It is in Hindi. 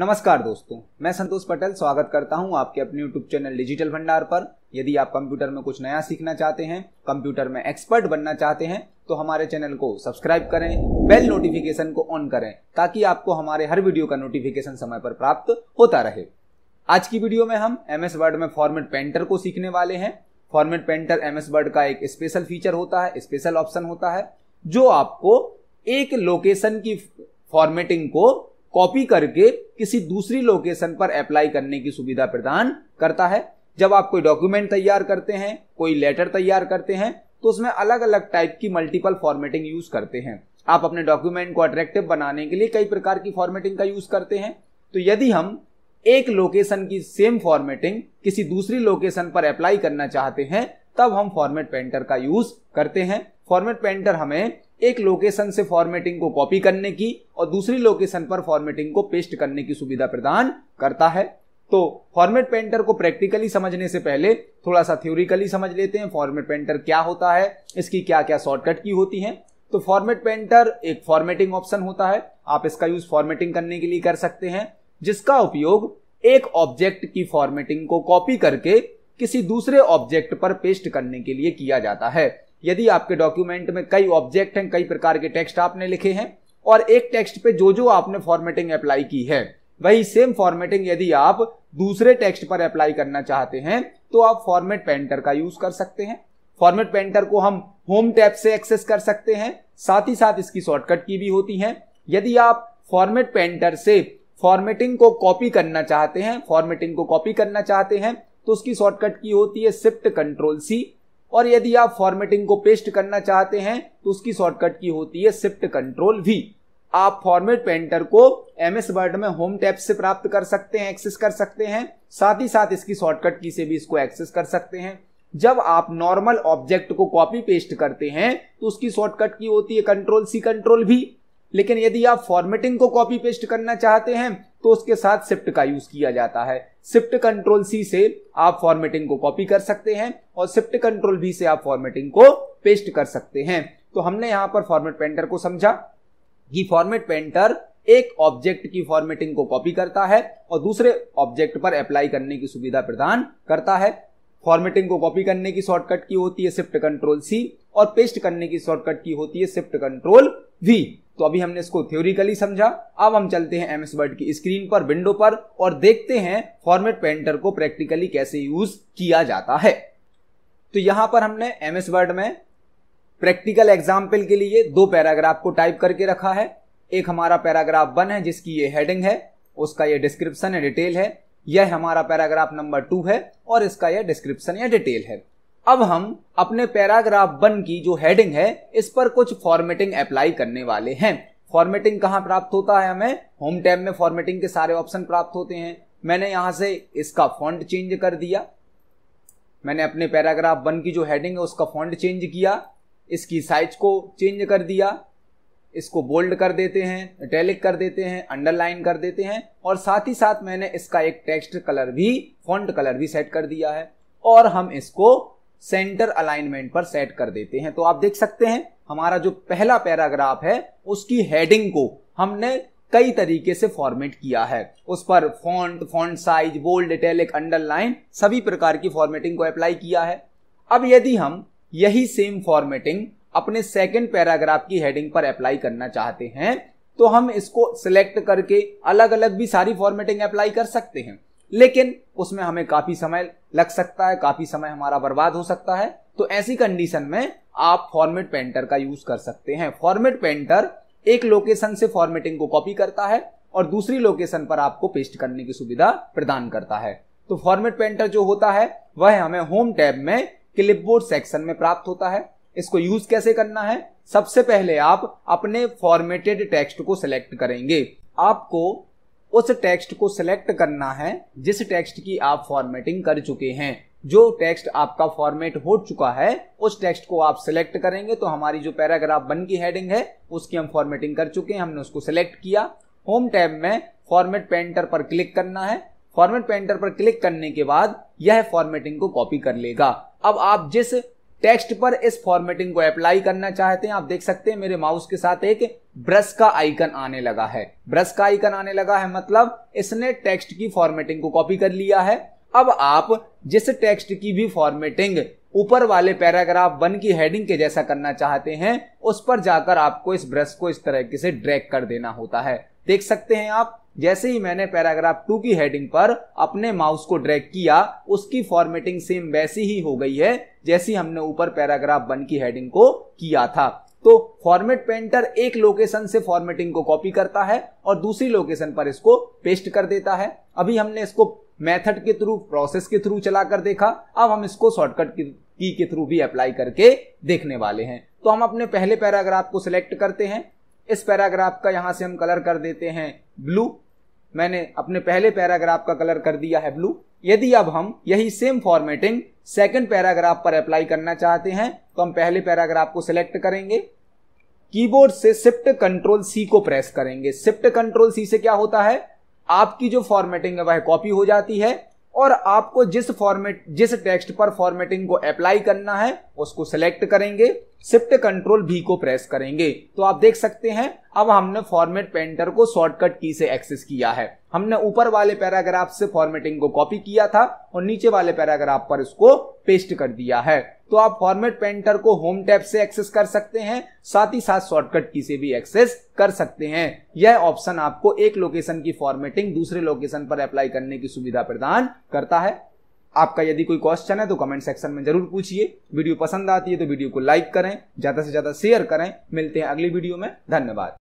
नमस्कार दोस्तों मैं संतोष पटेल स्वागत करता हूं आपके अपने यूट्यूब चैनल डिजिटल भंडार पर यदि आप कंप्यूटर में कुछ नया सीखना चाहते हैं कंप्यूटर में एक्सपर्ट बनना चाहते हैं तो हमारे चैनल को सब्सक्राइब करें बेल नोटिफिकेशन को ऑन करें ताकि आपको हमारे हर वीडियो का नोटिफिकेशन समय पर प्राप्त होता रहे आज की वीडियो में हम एम एस वर्ड में फॉर्मेट पेंटर को सीखने वाले हैं format painter M S word का एक स्पेशल फीचर होता है स्पेशल ऑप्शन होता है जो आपको एक लोकेशन की फॉर्मेटिंग को कॉपी करके किसी दूसरी लोकेशन पर अप्लाई करने की सुविधा प्रदान करता है जब आप कोई डॉक्यूमेंट तैयार करते हैं कोई लेटर तैयार करते हैं तो उसमें अलग अलग टाइप की मल्टीपल फॉर्मेटिंग यूज करते हैं आप अपने डॉक्यूमेंट को अट्रैक्टिव बनाने के लिए कई प्रकार की फॉर्मेटिंग का यूज करते हैं तो यदि हम एक लोकेशन की सेम फॉर्मेटिंग किसी दूसरी लोकेशन पर अप्लाई करना चाहते हैं तब हम फॉर्मेट पेंटर का यूज करते हैं फॉर्मेट पेंटर हमें एक लोकेशन से फॉर्मेटिंग को कॉपी करने की और दूसरी लोकेशन पर फॉर्मेटिंग को पेस्ट करने की सुविधा प्रदान करता है तो फॉर्मेट पेंटर को प्रैक्टिकली समझने से पहले थोड़ा सा थ्योरिकली समझ लेते हैं फॉर्मेट पेंटर क्या होता है इसकी क्या क्या शॉर्टकट की होती है तो फॉर्मेट पेंटर एक फॉर्मेटिंग ऑप्शन होता है आप इसका यूज फॉर्मेटिंग करने के लिए कर सकते हैं जिसका उपयोग एक ऑब्जेक्ट की फॉर्मेटिंग को कॉपी करके किसी दूसरे ऑब्जेक्ट पर पेस्ट करने के लिए किया जाता है यदि आपके डॉक्यूमेंट में कई ऑब्जेक्ट हैं कई प्रकार के टेक्स्ट आपने लिखे हैं और एक टेक्स्ट पे जो जो आपने फॉर्मेटिंग अप्लाई की है वही सेम फॉर्मेटिंग यदि आप दूसरे टेक्स्ट पर अप्लाई करना चाहते हैं तो आप फॉर्मेट पेंटर का यूज कर सकते हैं फॉर्मेट पेंटर को हम होम टैब से एक्सेस कर सकते हैं साथ ही साथ इसकी शॉर्टकट की भी होती है यदि आप फॉर्मेट पेंटर से फॉर्मेटिंग को कॉपी करना चाहते हैं फॉर्मेटिंग को कॉपी करना चाहते हैं तो उसकी शॉर्टकट की होती है शिफ्ट कंट्रोल सी और यदि आप फॉर्मेटिंग को पेस्ट करना चाहते हैं तो उसकी शॉर्टकट की होती है शिफ्ट कंट्रोल वी आप फॉर्मेट पेंटर को एम एस वर्ड में होम टैब से प्राप्त कर सकते हैं एक्सेस कर सकते हैं साथ ही साथ इसकी शॉर्टकट की से भी इसको एक्सेस कर सकते हैं जब आप नॉर्मल ऑब्जेक्ट को कॉपी पेस्ट करते हैं तो उसकी शॉर्टकट की होती है कंट्रोल सी कंट्रोल भी लेकिन यदि आप फॉर्मेटिंग को कॉपी पेस्ट करना चाहते हैं तो उसके साथ शिफ्ट का यूज किया जाता है शिफ्ट कंट्रोल सी से आप फॉर्मेटिंग को कॉपी कर सकते हैं और शिफ्ट कंट्रोल भी से आप फॉर्मेटिंग को पेस्ट कर सकते हैं तो हमने यहां पर फॉर्मेट पेंटर को समझा कि फॉर्मेट पेंटर एक ऑब्जेक्ट की फॉर्मेटिंग को कॉपी करता है और दूसरे ऑब्जेक्ट पर अप्लाई करने की सुविधा प्रदान करता है फॉर्मेटिंग को कॉपी करने की शॉर्टकट की होती है शिफ्ट कंट्रोल सी और पेस्ट करने की शॉर्टकट की होती है शिफ्ट कंट्रोल वी तो अभी हमने इसको थ्योरिकली समझा अब हम चलते हैं एमएस वर्ड की स्क्रीन पर विंडो पर और देखते हैं फॉर्मेट पेंटर को प्रैक्टिकली कैसे यूज किया जाता है तो यहां पर हमने एमएस वर्ड में प्रैक्टिकल एग्जाम्पल के लिए दो पैराग्राफ को टाइप करके रखा है एक हमारा पैराग्राफ वन है जिसकी ये हेडिंग है उसका ये डिस्क्रिप्शन है डिटेल है यह हमारा पैराग्राफ नंबर टू है और इसका यह डिस्क्रिप्शन या डिटेल है अब हम अपने पैराग्राफ वन की जो हेडिंग है इस पर कुछ फॉर्मेटिंग अप्लाई करने वाले हैं फॉर्मेटिंग कहाँ प्राप्त होता है हमें होम टैब में फॉर्मेटिंग के सारे ऑप्शन प्राप्त होते हैं मैंने यहां से इसका फॉन्ट चेंज कर दिया मैंने अपने पैराग्राफ वन की जो हेडिंग है उसका फॉन्ट चेंज किया इसकी साइज को चेंज कर दिया इसको बोल्ड कर देते हैं इटैलिक कर देते हैं अंडरलाइन कर देते हैं और साथ ही साथ मैंने इसका एक टेक्स्ट कलर भी फॉन्ट कलर भी सेट कर दिया है और हम इसको सेंटर अलाइनमेंट पर सेट कर देते हैं तो आप देख सकते हैं हमारा जो पहला पैराग्राफ है उसकी हेडिंग को हमने कई तरीके से फॉर्मेट किया है उस पर font font size bold italic underline सभी प्रकार की फॉर्मेटिंग को अप्लाई किया है अब यदि हम यही सेम फॉर्मेटिंग अपने सेकेंड पैराग्राफ की हेडिंग पर अप्लाई करना चाहते हैं तो हम इसको सिलेक्ट करके अलग अलग भी सारी फॉर्मेटिंग अप्लाई कर सकते हैं लेकिन उसमें हमें काफी समय लग सकता है काफी समय हमारा बर्बाद हो सकता है तो ऐसी कंडीशन में आप फॉर्मेट पेंटर का यूज कर सकते हैं फॉर्मेट पेंटर एक लोकेशन से फॉर्मेटिंग को कॉपी करता है और दूसरी लोकेशन पर आपको पेस्ट करने की सुविधा प्रदान करता है तो फॉर्मेट पेंटर जो होता है वह हमें होम टैब में क्लिपबोर्ड सेक्शन में प्राप्त होता है इसको यूज कैसे करना है सबसे पहले आप अपने फॉर्मेटेड टेक्स्ट को सिलेक्ट करेंगे आपको उस टेक्स्ट को सिलेक्ट करना है जिस टेक्स्ट की आप फॉर्मेटिंग कर चुके हैं जो टेक्स्ट आपका फॉर्मेट हो चुका है उस टेक्स्ट को आप सिलेक्ट करेंगे तो हमारी जो पैराग्राफ वन की हेडिंग है उसकी हम फॉर्मेटिंग कर चुके हैं हमने उसको सिलेक्ट किया होम टैब में फॉर्मेट पेंटर पर क्लिक करना है फॉर्मेट पेंटर पर क्लिक करने के बाद यह फॉर्मेटिंग को कॉपी कर लेगा अब आप जिस टेक्स्ट पर इस फॉर्मेटिंग को अप्लाई करना चाहते हैं आप देख सकते हैं मेरे माउस के साथ एक ब्रश का आइकन आने लगा है ब्रश का आइकन आने लगा है मतलब इसने टेक्स्ट की फॉर्मेटिंग को कॉपी कर लिया है अब आप जिस टेक्स्ट की भी फॉर्मेटिंग ऊपर वाले पैराग्राफ वन की हेडिंग के जैसा करना चाहते हैं उस पर जाकर आपको इस ब्रश को इस तरह से ड्रैग कर देना होता है देख सकते हैं आप जैसे ही मैंने पैराग्राफ टू की हेडिंग पर अपने माउस को ड्रैग किया उसकी फॉर्मेटिंग सेम वैसी ही हो गई है जैसी हमने ऊपर पैराग्राफ वन की हेडिंग को किया था तो फॉर्मेट पेंटर एक लोकेशन से फॉर्मेटिंग को कॉपी करता है और दूसरी लोकेशन पर इसको पेस्ट कर देता है अभी हमने इसको मेथड के थ्रू प्रोसेस के थ्रू चलाकर देखा अब हम इसको शॉर्टकट की के थ्रू भी अप्लाई करके देखने वाले हैं तो हम अपने पहले पैराग्राफ को सिलेक्ट करते हैं इस पैराग्राफ का यहां से हम कलर कर देते हैं ब्लू मैंने अपने पहले पैराग्राफ का कलर कर दिया है ब्लू यदि अब हम यही सेम फॉर्मेटिंग सेकंड पैराग्राफ पर अप्लाई करना चाहते हैं तो हम पहले पैराग्राफ को सिलेक्ट करेंगे कीबोर्ड से शिफ्ट कंट्रोल सी को प्रेस करेंगे शिफ्ट कंट्रोल सी से क्या होता है आपकी जो फॉर्मेटिंग है वह कॉपी हो जाती है और आपको जिस फॉर्मेट जिस टेक्स्ट पर फॉर्मेटिंग को अप्लाई करना है उसको सिलेक्ट करेंगे शिफ्ट कंट्रोल भी को प्रेस करेंगे तो आप देख सकते हैं अब हमने फॉर्मेट पेंटर को शॉर्टकट की से एक्सेस किया है हमने ऊपर वाले पैराग्राफ से फॉर्मेटिंग को कॉपी किया था और नीचे वाले पैराग्राफ पर इसको पेस्ट कर दिया है तो आप फॉर्मेट पेंटर को होम टैब से एक्सेस कर सकते हैं साथ ही साथ शॉर्टकट की से भी एक्सेस कर सकते हैं यह ऑप्शन आपको एक लोकेशन की फॉर्मेटिंग दूसरे लोकेशन पर अप्लाई करने की सुविधा प्रदान करता है आपका यदि कोई क्वेश्चन है तो कमेंट सेक्शन में जरूर पूछिए वीडियो पसंद आती है तो वीडियो को लाइक करें ज़्यादा से ज़्यादा शेयर करें मिलते हैं अगली वीडियो में धन्यवाद